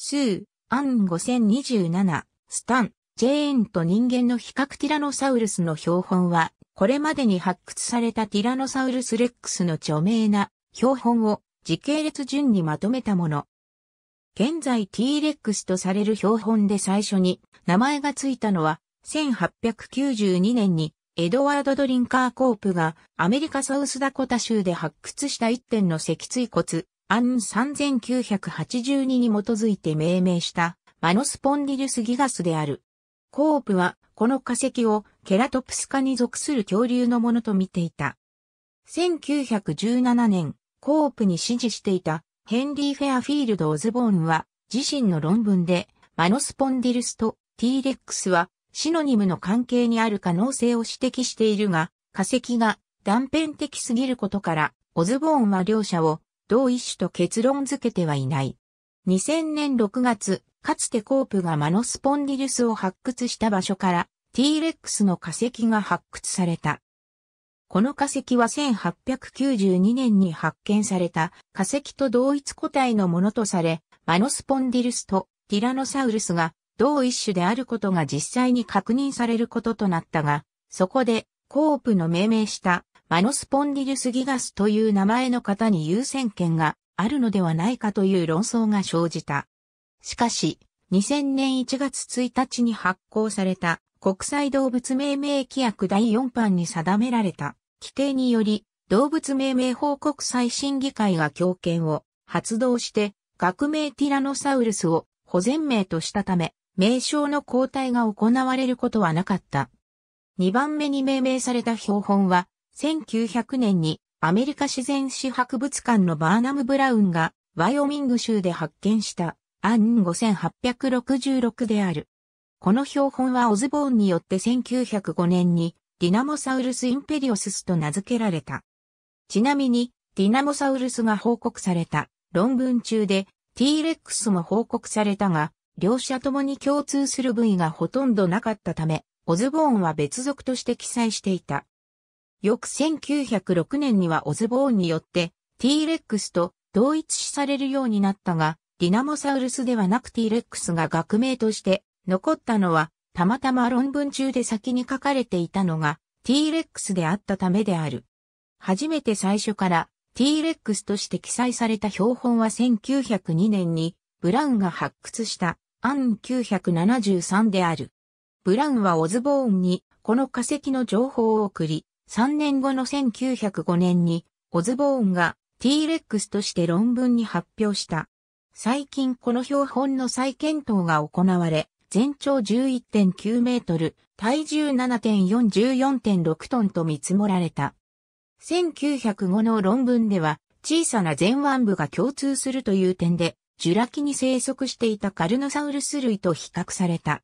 スー、アン5027、スタン、ジェーンと人間の比較ティラノサウルスの標本は、これまでに発掘されたティラノサウルスレックスの著名な標本を時系列順にまとめたもの。現在 T レックスとされる標本で最初に名前がついたのは、1892年にエドワード・ドリンカー・コープがアメリカサウスダコタ州で発掘した一点の脊椎骨、アン3982に基づいて命名したマノスポンディルスギガスである。コープはこの化石をケラトプス科に属する恐竜のものと見ていた。1917年、コープに支持していたヘンリー・フェアフィールド・オズボーンは自身の論文でマノスポンディルスと T レックスはシノニムの関係にある可能性を指摘しているが、化石が断片的すぎることから、オズボーンは両者を同一種と結論付けてはいない。2000年6月、かつてコープがマノスポンディルスを発掘した場所から T レックスの化石が発掘された。この化石は1892年に発見された化石と同一個体のものとされ、マノスポンディルスとティラノサウルスが同一種であることが実際に確認されることとなったが、そこでコープの命名したマノスポンディルスギガスという名前の方に優先権があるのではないかという論争が生じた。しかし、2000年1月1日に発行された国際動物命名規約第4版に定められた規定により、動物命名報告最新議会が強権を発動して、学名ティラノサウルスを保全名としたため、名称の交代が行われることはなかった。2番目に命名された標本は、1900年にアメリカ自然史博物館のバーナム・ブラウンがワイオミング州で発見したアン5866である。この標本はオズボーンによって1905年にディナモサウルス・インペリオススと名付けられた。ちなみにディナモサウルスが報告された論文中で T レックスも報告されたが、両者ともに共通する部位がほとんどなかったため、オズボーンは別族として記載していた。翌1906年にはオズボーンによって T レックスと同一視されるようになったが、ディナモサウルスではなく T レックスが学名として残ったのは、たまたま論文中で先に書かれていたのが T レックスであったためである。初めて最初から T レックスとして記載された標本は1902年にブラウンが発掘したアン973である。ブラウンはオズボーンにこの化石の情報を送り、3年後の1905年に、オズボーンが T-Rex として論文に発表した。最近この標本の再検討が行われ、全長11.9メートル、体重7.414.6トンと見積もられた。1905の論文では、小さな前腕部が共通するという点で、ジュラ紀に生息していたカルノサウルス類と比較された。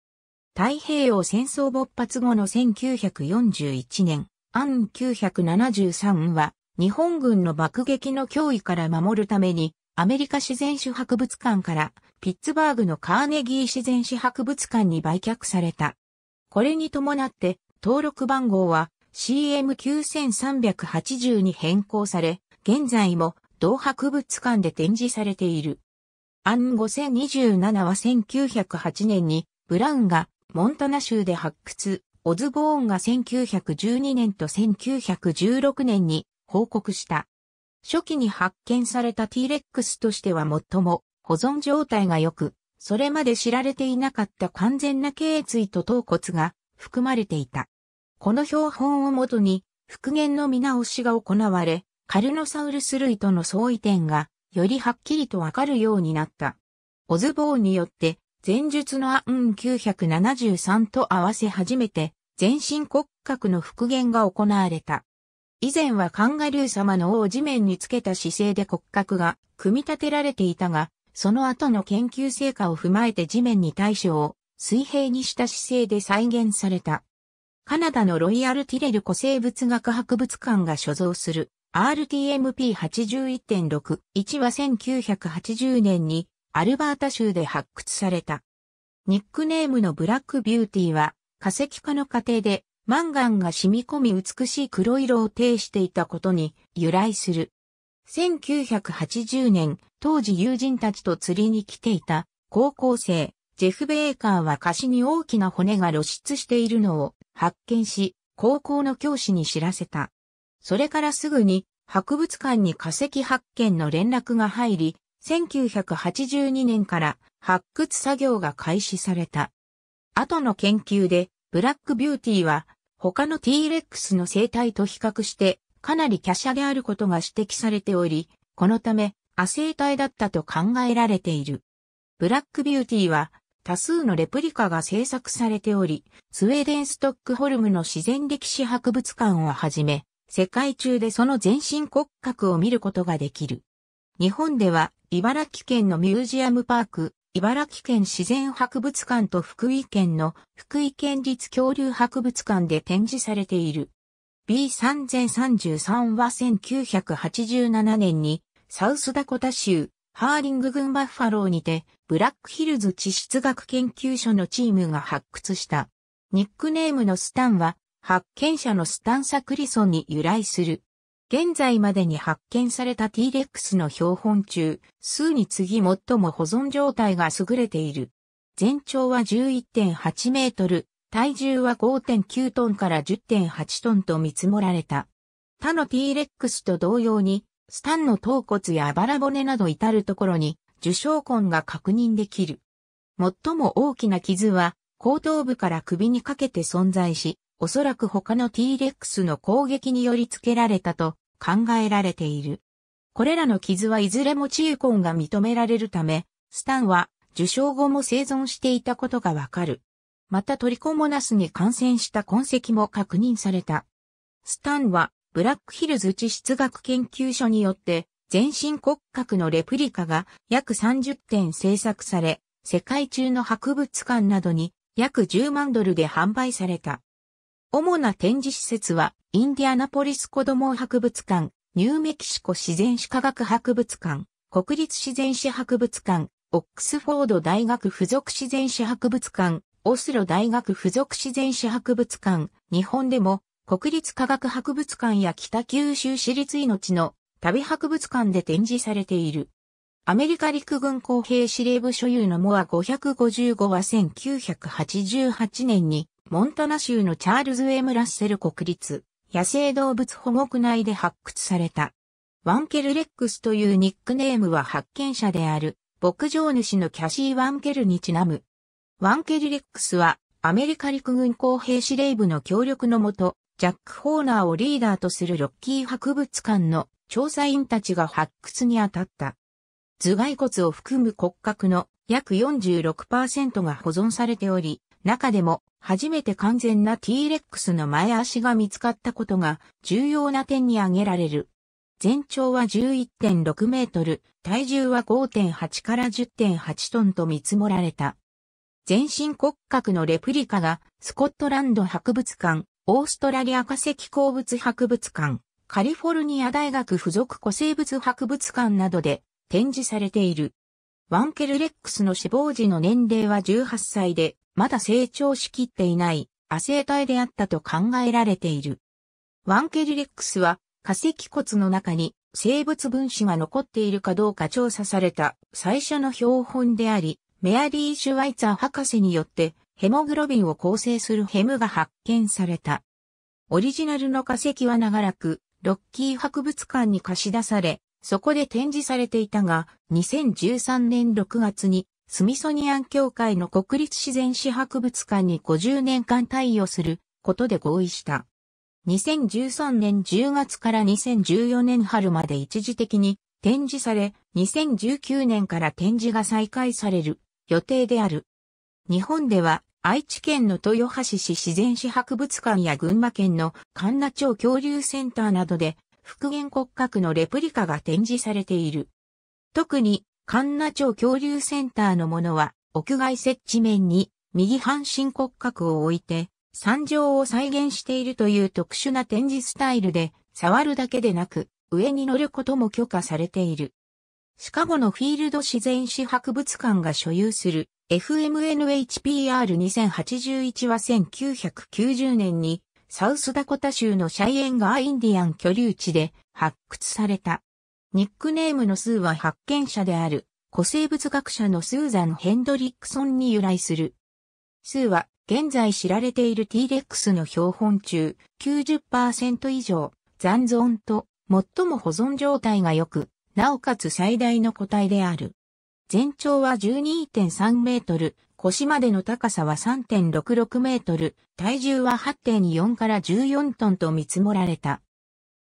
太平洋戦争勃発後の1941年、アン973は、日本軍の爆撃の脅威から守るために、アメリカ自然史博物館からピッツバーグのカーネギー自然史博物館に売却された。これに伴って登録番号は CM9380 に変更され、現在も同博物館で展示されている。アン5027は1908年にブラウンがモンタナ州で発掘、オズボーンが1912年と1916年に報告した。初期に発見された T レックスとしては最も保存状態が良く、それまで知られていなかった完全な頸椎と頭骨が含まれていた。この標本をもとに復元の見直しが行われ、カルノサウルス類との相違点がよりはっきりとわかるようになった。オズボーンによって前述のアン973と合わせ初めて全身骨格の復元が行われた。以前はカンガルー様の尾を地面につけた姿勢で骨格が組み立てられていたが、その後の研究成果を踏まえて地面に対象を水平にした姿勢で再現された。カナダのロイヤル・ティレル古生物学博物館が所蔵する RTMP81.61 は1980年にアルバータ州で発掘された。ニックネームのブラックビューティーは化石化の過程でマンガンが染み込み美しい黒色を呈していたことに由来する。1980年、当時友人たちと釣りに来ていた高校生、ジェフ・ベーカーは貸しに大きな骨が露出しているのを発見し、高校の教師に知らせた。それからすぐに博物館に化石発見の連絡が入り、1982年から発掘作業が開始された。後の研究でブラックビューティーは他の T レックスの生態と比較してかなり華奢であることが指摘されており、このため亜生体だったと考えられている。ブラックビューティーは多数のレプリカが制作されており、スウェーデンストックホルムの自然歴史博物館をはじめ、世界中でその全身骨格を見ることができる。日本では、茨城県のミュージアムパーク、茨城県自然博物館と福井県の福井県立恐竜博物館で展示されている。B3033 は1987年にサウスダコタ州ハーリング群バッファローにてブラックヒルズ地質学研究所のチームが発掘した。ニックネームのスタンは発見者のスタンサ・クリソンに由来する。現在までに発見された T レックスの標本中、数に次最も保存状態が優れている。全長は11.8メートル、体重は5.9トンから10.8トンと見積もられた。他の T レックスと同様に、スタンの頭骨やあばら骨など至るところに受傷痕が確認できる。最も大きな傷は後頭部から首にかけて存在し、おそらく他の T レックスの攻撃によりつけられたと考えられている。これらの傷はいずれもチーコンが認められるため、スタンは受傷後も生存していたことがわかる。またトリコモナスに感染した痕跡も確認された。スタンはブラックヒルズ地質学研究所によって全身骨格のレプリカが約30点制作され、世界中の博物館などに約10万ドルで販売された。主な展示施設は、インディアナポリス子供博物館、ニューメキシコ自然史科学博物館、国立自然史博物館、オックスフォード大学附属自然史博物館、オスロ大学附属自然史博物館、日本でも国立科学博物館や北九州市立命の旅博物館で展示されている。アメリカ陸軍公兵司令部所有のモア555は1988年にモンタナ州のチャールズ・エムラッセル国立野生動物保護区内で発掘された。ワンケルレックスというニックネームは発見者である牧場主のキャシー・ワンケルにちなむ。ワンケルレックスはアメリカ陸軍工兵司令部の協力のもと、ジャック・ホーナーをリーダーとするロッキー博物館の調査員たちが発掘に当たった。頭蓋骨を含む骨格の約46%が保存されており、中でも初めて完全な T レックスの前足が見つかったことが重要な点に挙げられる。全長は11.6メートル、体重は5.8から10.8トンと見積もられた。全身骨格のレプリカがスコットランド博物館、オーストラリア化石鉱物博物館、カリフォルニア大学附属古生物博物館などで展示されている。ワンケルレックスの死亡時の年齢は18歳で、まだ成長しきっていない亜生体であったと考えられている。ワンケリレックスは化石骨の中に生物分子が残っているかどうか調査された最初の標本であり、メアリー・シュワイツァー博士によってヘモグロビンを構成するヘムが発見された。オリジナルの化石は長らくロッキー博物館に貸し出され、そこで展示されていたが、2013年6月にスミソニアン協会の国立自然史博物館に50年間対応することで合意した。2013年10月から2014年春まで一時的に展示され、2019年から展示が再開される予定である。日本では愛知県の豊橋市自然史博物館や群馬県の神奈町恐竜センターなどで復元骨格のレプリカが展示されている。特にカンナ町恐竜センターのものは、屋外設置面に右半身骨格を置いて、山上を再現しているという特殊な展示スタイルで、触るだけでなく、上に乗ることも許可されている。シカゴのフィールド自然史博物館が所有する FMNHPR2081 は1990年にサウスダコタ州のシャイエンガーインディアン居留地で発掘された。ニックネームのスーは発見者である古生物学者のスーザン・ヘンドリックソンに由来する。スーは現在知られている T レックスの標本中90%以上残存と最も保存状態が良く、なおかつ最大の個体である。全長は12.3メートル、腰までの高さは3.66メートル、体重は8.4から14トンと見積もられた。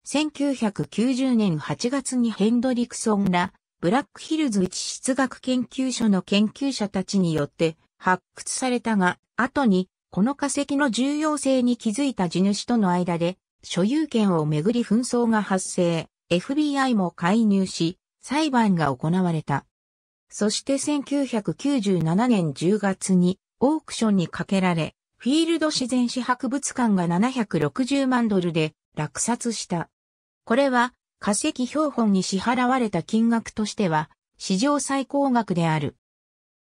1990年8月にヘンドリクソンら、ブラックヒルズ地質学研究所の研究者たちによって発掘されたが、後にこの化石の重要性に気づいた地主との間で、所有権をめぐり紛争が発生、FBI も介入し、裁判が行われた。そして1997年10月にオークションにかけられ、フィールド自然史博物館が760万ドルで落札した。これは化石標本に支払われた金額としては史上最高額である。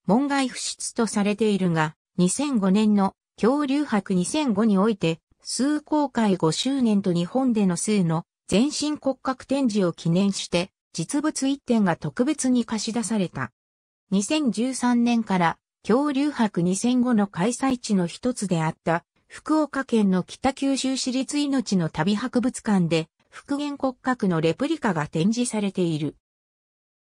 門外不出とされているが、2005年の恐竜博2005において、数公開5周年と日本での数の全身骨格展示を記念して、実物1点が特別に貸し出された。2013年から恐竜博2005の開催地の一つであった福岡県の北九州市立命の旅博物館で、復元骨格のレプリカが展示されている。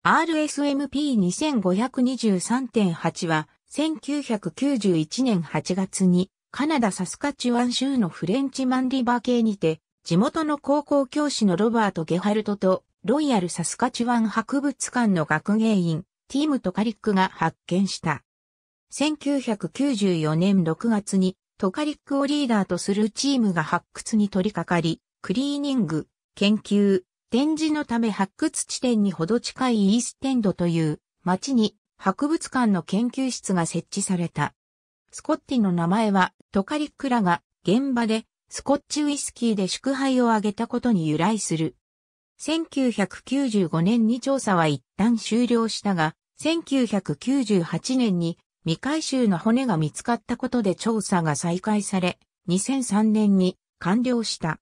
RSMP2523.8 は、1991年8月に、カナダサスカチュワン州のフレンチマンリバー系にて、地元の高校教師のロバート・ゲハルトと、ロイヤル・サスカチュワン博物館の学芸員、ティームトカリックが発見した。1994年6月にトカリックをリーダーとするチームが発掘に取り掛かり、クリーニング、研究、展示のため発掘地点にほど近いイーステンドという町に博物館の研究室が設置された。スコッティの名前はトカリックらが現場でスコッチウイスキーで祝杯をあげたことに由来する。1995年に調査は一旦終了したが、1998年に未回収の骨が見つかったことで調査が再開され、2003年に完了した。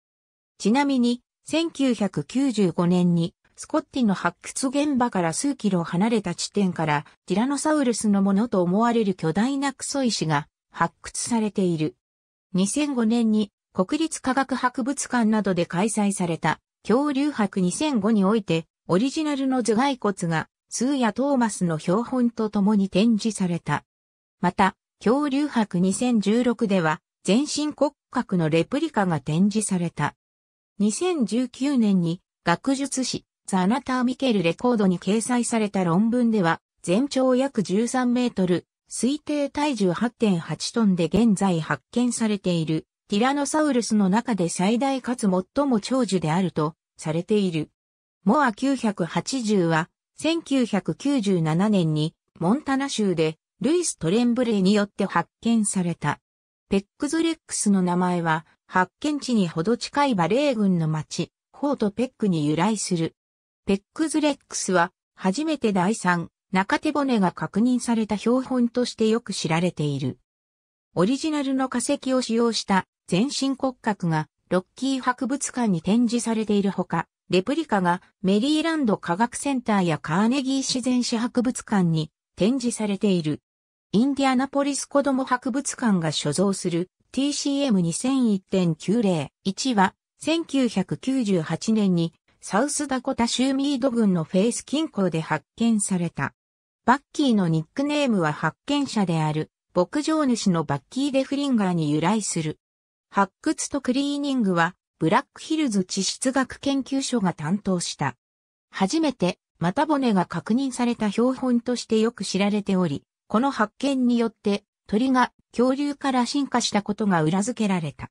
ちなみに、1995年にスコッティの発掘現場から数キロ離れた地点からティラノサウルスのものと思われる巨大なクソ石が発掘されている。2005年に国立科学博物館などで開催された恐竜博2005においてオリジナルの頭蓋骨がスーヤ・トーマスの標本と共に展示された。また、恐竜博2016では、全身骨格のレプリカが展示された。2019年に学術誌ザ・ナター・ミケル・レコードに掲載された論文では、全長約13メートル、推定体重8.8トンで現在発見されているティラノサウルスの中で最大かつ最も長寿であるとされている。モア980は1997年にモンタナ州でルイス・トレンブレーによって発見された。ペックズレックスの名前は、発見地にほど近いバレー軍の町、ホート・ペックに由来する。ペックズレックスは、初めて第3、中手骨が確認された標本としてよく知られている。オリジナルの化石を使用した全身骨格がロッキー博物館に展示されているほか、レプリカがメリーランド科学センターやカーネギー自然史博物館に展示されている。インディアナポリス子ども博物館が所蔵する TCM2001.901 は1998年にサウスダコタ州ミード郡のフェイス近郊で発見された。バッキーのニックネームは発見者である牧場主のバッキー・デ・フリンガーに由来する。発掘とクリーニングはブラックヒルズ地質学研究所が担当した。初めて、また骨が確認された標本としてよく知られており、この発見によって鳥が恐竜から進化したことが裏付けられた。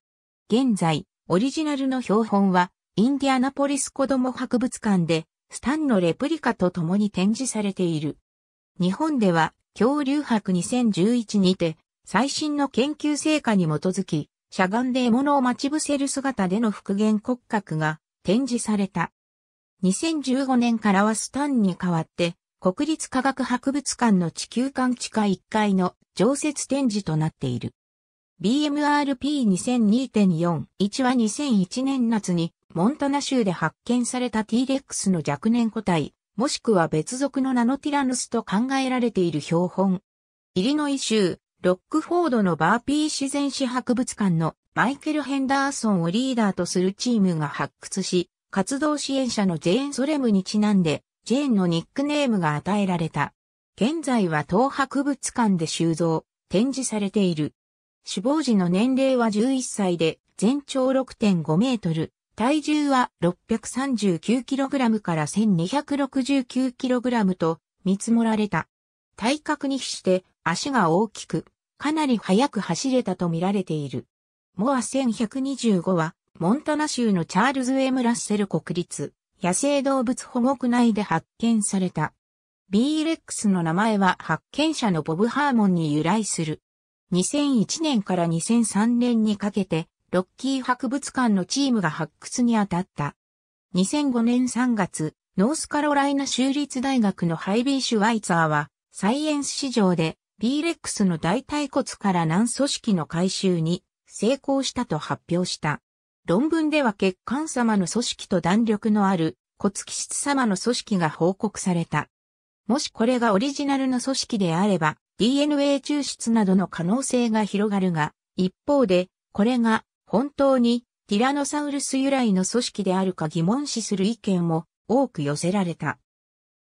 現在、オリジナルの標本はインディアナポリス子供博物館でスタンのレプリカと共に展示されている。日本では恐竜博2011にて最新の研究成果に基づき、しゃがんで獲物を待ち伏せる姿での復元骨格が展示された。2015年からはスタンに代わって国立科学博物館の地球館地下1階の常設展示となっている。BMRP2002.41 は2001年夏にモンタナ州で発見された T レックスの若年個体、もしくは別属のナノティラヌスと考えられている標本。イリノイ州、ロックフォードのバーピー自然史博物館のマイケル・ヘンダーソンをリーダーとするチームが発掘し、活動支援者のジェーン・ソレムにちなんで、ジェーンのニックネームが与えられた。現在は東博物館で収蔵、展示されている。死亡時の年齢は11歳で、全長6.5メートル、体重は 639kg から 1269kg と見積もられた。体格に比して足が大きく、かなり速く走れたと見られている。モア1125は、モンタナ州のチャールズ・エム・ラッセル国立野生動物保護区内で発見された。B レックスの名前は発見者のボブ・ハーモンに由来する。2001年から2003年にかけて、ロッキー博物館のチームが発掘に当たった。2005年3月、ノースカロライナ州立大学のハイビー・シュワイツァーは、サイエンス市場で B レックスの大腿骨から軟組織の回収に成功したと発表した。論文では血管様の組織と弾力のある骨気質様の組織が報告された。もしこれがオリジナルの組織であれば DNA 抽出などの可能性が広がるが、一方でこれが本当にティラノサウルス由来の組織であるか疑問視する意見も多く寄せられた。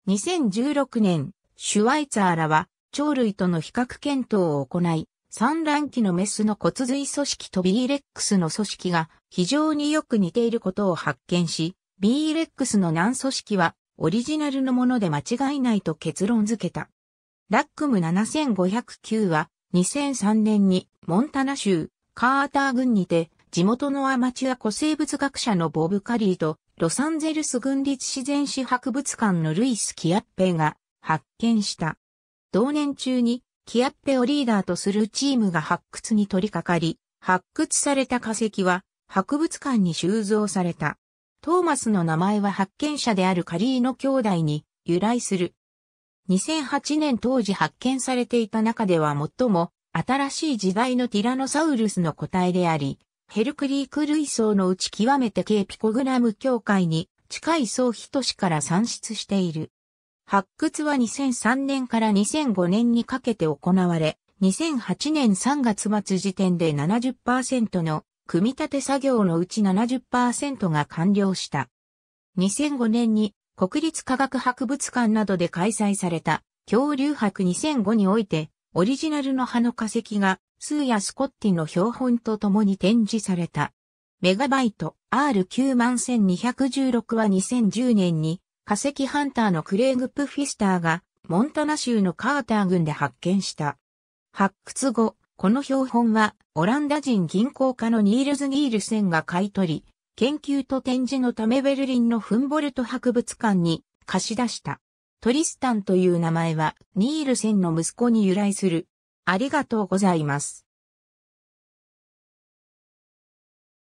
2016年、シュワイツァーらは鳥類との比較検討を行い、産卵期のメスの骨髄組織とビーレックスの組織が非常によく似ていることを発見し、B レックスの難組織はオリジナルのもので間違いないと結論付けた。ラックム7509は2003年にモンタナ州カーター郡にて地元のアマチュア古生物学者のボブ・カリーとロサンゼルス郡立自然史博物館のルイス・キアッペが発見した。同年中にキアッペをリーダーとするチームが発掘に取り掛かり、発掘された化石は博物館に収蔵された。トーマスの名前は発見者であるカリーノ兄弟に由来する。2008年当時発見されていた中では最も新しい時代のティラノサウルスの個体であり、ヘルクリーク類層のうち極めて軽ピコグラム協会に近い層ヒトシから産出している。発掘は2003年から2005年にかけて行われ、2008年3月末時点で70%の組み立て作業のうち70%が完了した。2005年に国立科学博物館などで開催された恐竜博2005においてオリジナルの葉の化石がスーやスコッティの標本と共に展示された。メガバイト R91216 は2010年に化石ハンターのクレイグ・プフィスターがモンタナ州のカーター郡で発見した。発掘後、この標本はオランダ人銀行家のニールズ・ニールセンが買い取り、研究と展示のためベルリンのフンボルト博物館に貸し出した。トリスタンという名前はニールセンの息子に由来する。ありがとうございます。